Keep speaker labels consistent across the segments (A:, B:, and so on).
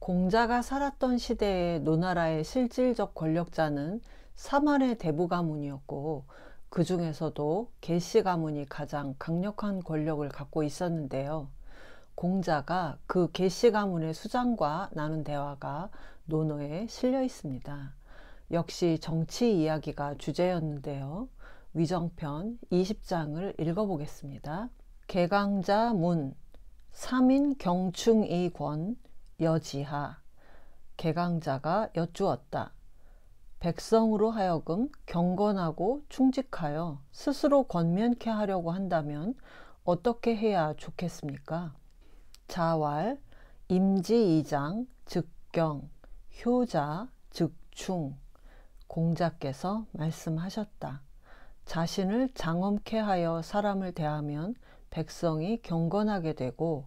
A: 공자가 살았던 시대의 노나라의 실질적 권력자는 사만의 대부 가문이었고 그 중에서도 계씨 가문이 가장 강력한 권력을 갖고 있었는데요. 공자가 그계씨 가문의 수장과 나눈 대화가 논어에 실려 있습니다. 역시 정치 이야기가 주제였는데요. 위정편 20장을 읽어보겠습니다. 개강자 문, 3인 경충이 권, 여지하 개강자가 여쭈었다. 백성으로 하여금 경건하고 충직하여 스스로 권면케 하려고 한다면 어떻게 해야 좋겠습니까? 자왈, 임지이장, 즉경, 효자, 즉충 공자께서 말씀하셨다. 자신을 장엄케 하여 사람을 대하면 백성이 경건하게 되고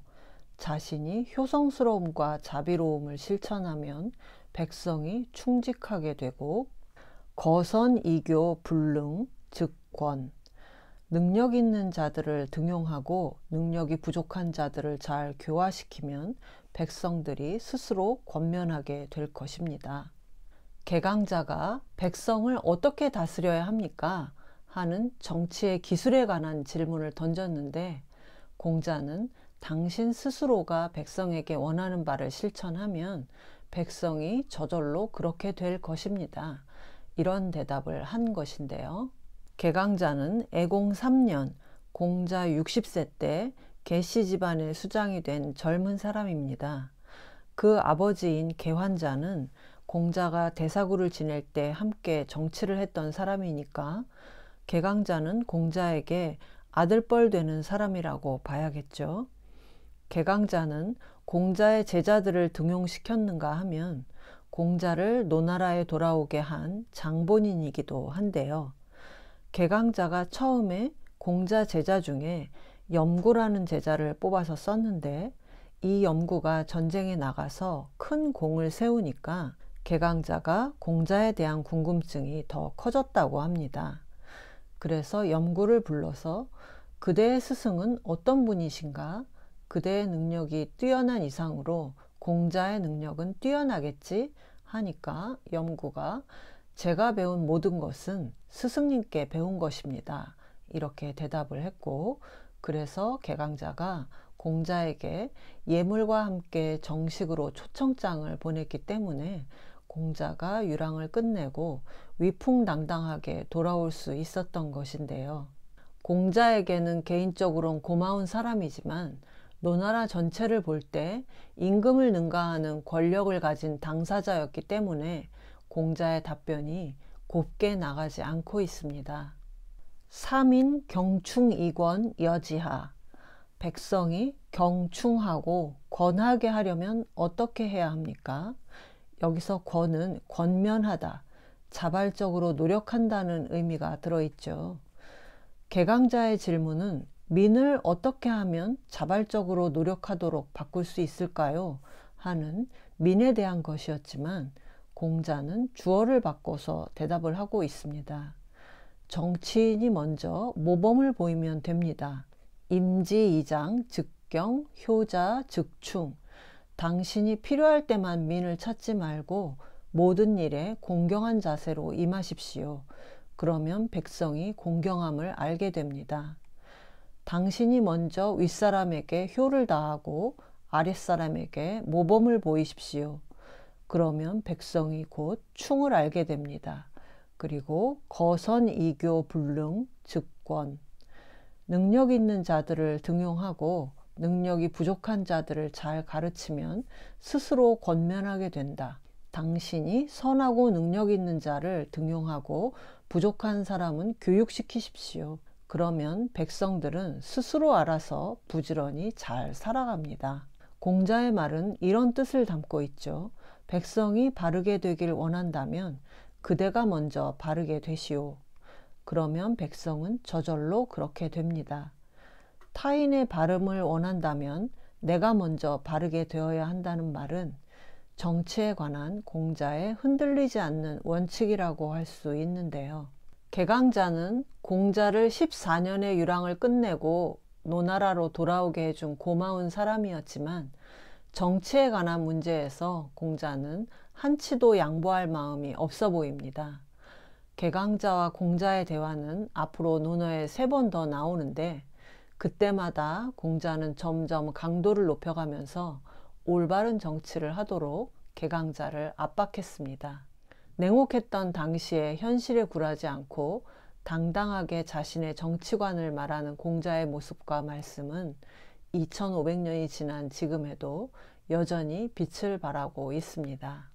A: 자신이 효성스러움과 자비로움을 실천하면 백성이 충직하게 되고 거선 이교 불능 즉권 능력 있는 자들을 등용하고 능력이 부족한 자들을 잘 교화시키면 백성들이 스스로 권면하게 될 것입니다. 개강자가 백성을 어떻게 다스려야 합니까? 하는 정치의 기술에 관한 질문을 던졌는데 공자는 당신 스스로가 백성에게 원하는 바를 실천하면 백성이 저절로 그렇게 될 것입니다. 이런 대답을 한 것인데요. 개강자는 애공 3년, 공자 60세 때 개씨 집안의 수장이 된 젊은 사람입니다. 그 아버지인 개환자는 공자가 대사구를 지낼 때 함께 정치를 했던 사람이니까 개강자는 공자에게 아들뻘 되는 사람이라고 봐야겠죠. 개강자는 공자의 제자들을 등용시켰는가 하면 공자를 노나라에 돌아오게 한 장본인이기도 한데요. 개강자가 처음에 공자 제자 중에 염구라는 제자를 뽑아서 썼는데 이 염구가 전쟁에 나가서 큰 공을 세우니까 개강자가 공자에 대한 궁금증이 더 커졌다고 합니다. 그래서 염구를 불러서 그대의 스승은 어떤 분이신가 그대의 능력이 뛰어난 이상으로 공자의 능력은 뛰어나겠지 하니까 염구가 제가 배운 모든 것은 스승님께 배운 것입니다. 이렇게 대답을 했고 그래서 개강자가 공자에게 예물과 함께 정식으로 초청장을 보냈기 때문에 공자가 유랑을 끝내고 위풍당당하게 돌아올 수 있었던 것인데요. 공자에게는 개인적으로는 고마운 사람이지만 노나라 전체를 볼 때 임금을 능가하는 권력을 가진 당사자였기 때문에 공자의 답변이 곱게 나가지 않고 있습니다. 3인 경충이권 여지하 백성이 경충하고 권하게 하려면 어떻게 해야 합니까? 여기서 권은 권면하다, 자발적으로 노력한다는 의미가 들어있죠. 개강자의 질문은 민을 어떻게 하면 자발적으로 노력하도록 바꿀 수 있을까요? 하는 민에 대한 것이었지만 공자는 주어를 바꿔서 대답을 하고 있습니다. 정치인이 먼저 모범을 보이면 됩니다. 임지이장, 즉경, 효자, 즉충. 당신이 필요할 때만 민을 찾지 말고 모든 일에 공경한 자세로 임하십시오. 그러면 백성이 공경함을 알게 됩니다. 당신이 먼저 윗사람에게 효를 다하고 아랫사람에게 모범을 보이십시오. 그러면 백성이 곧 충을 알게 됩니다. 그리고 거선이교 불능 즉권 능력 있는 자들을 등용하고 능력이 부족한 자들을 잘 가르치면 스스로 권면하게 된다. 당신이 선하고 능력 있는 자를 등용하고 부족한 사람은 교육시키십시오. 그러면 백성들은 스스로 알아서 부지런히 잘 살아갑니다. 공자의 말은 이런 뜻을 담고 있죠. 백성이 바르게 되길 원한다면 그대가 먼저 바르게 되시오. 그러면 백성은 저절로 그렇게 됩니다. 타인의 발음을 원한다면 내가 먼저 바르게 되어야 한다는 말은 정치에 관한 공자의 흔들리지 않는 원칙이라고 할 수 있는데요. 개강자는 공자를 14년의 유랑을 끝내고 노나라로 돌아오게 해준 고마운 사람이었지만 정치에 관한 문제에서 공자는 한치도 양보할 마음이 없어 보입니다. 개강자와 공자의 대화는 앞으로 논어에 세 번 더 나오는데 그때마다 공자는 점점 강도를 높여가면서 올바른 정치를 하도록 개강자를 압박했습니다. 냉혹했던 당시의 현실에 굴하지 않고 당당하게 자신의 정치관을 말하는 공자의 모습과 말씀은 2500년이 지난 지금에도 여전히 빛을 발하고 있습니다.